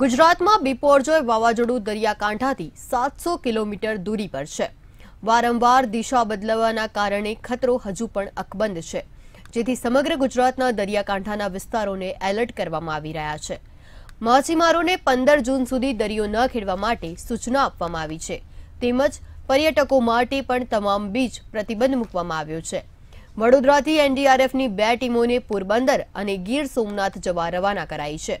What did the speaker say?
ગુજરાતમાં બિપોરજોય વાવાઝોડું દરિયાકાંઠાથી સાતસો કિલોમીટર દૂરી પર છે વારંવાર દિશા બદલવાના કારણે ખતરો હજુ પણ અકબંધ છે જેથી સમગ્ર ગુજરાતના દરિયાકાંઠાના વિસ્તારોને એલર્ટ કરવામાં આવી રહ્યા છે માછીમારોને પંદર જૂન સુધી દરિયો ન ખેડવા માટે સૂચના આપવામાં આવી છે તેમજ પર્યટકો માટે પણ તમામ બીચ પ્રતિબંધ મૂકવામાં આવ્યો છે વડોદરાથી એનડીઆરએફની બે ટીમોને પોરબંદર અને ગીર સોમનાથ જવા રવાના કરાઈ છે